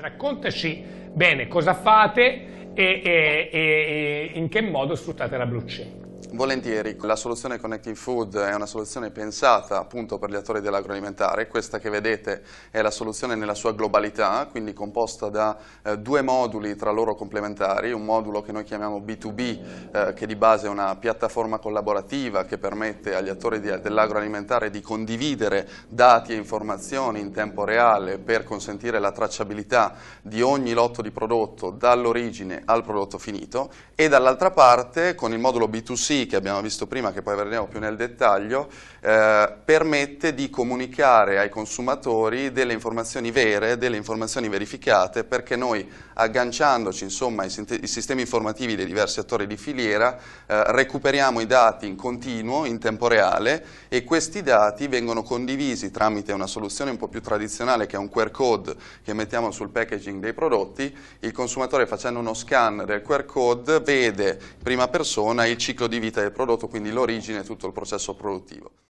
Raccontaci bene cosa fate e, e, e, e in che modo sfruttate la blockchain. Volentieri, la soluzione Connecting Food è una soluzione pensata appunto per gli attori dell'agroalimentare, questa che vedete è la soluzione nella sua globalità, quindi composta da eh, due moduli tra loro complementari, un modulo che noi chiamiamo B2B, eh, che di base è una piattaforma collaborativa che permette agli attori dell'agroalimentare di condividere dati e informazioni in tempo reale per consentire la tracciabilità di ogni lotto di prodotto dall'origine al prodotto finito e dall'altra parte con il modulo B2C c che abbiamo visto prima, che poi vedremo più nel dettaglio, eh, permette di comunicare ai consumatori delle informazioni vere, delle informazioni verificate, perché noi agganciandoci insomma, ai, ai sistemi informativi dei diversi attori di filiera eh, recuperiamo i dati in continuo, in tempo reale e questi dati vengono condivisi tramite una soluzione un po' più tradizionale che è un QR code che mettiamo sul packaging dei prodotti, il consumatore facendo uno scan del QR code vede in prima persona il ciclo di vita del prodotto, quindi l'origine e tutto il processo produttivo.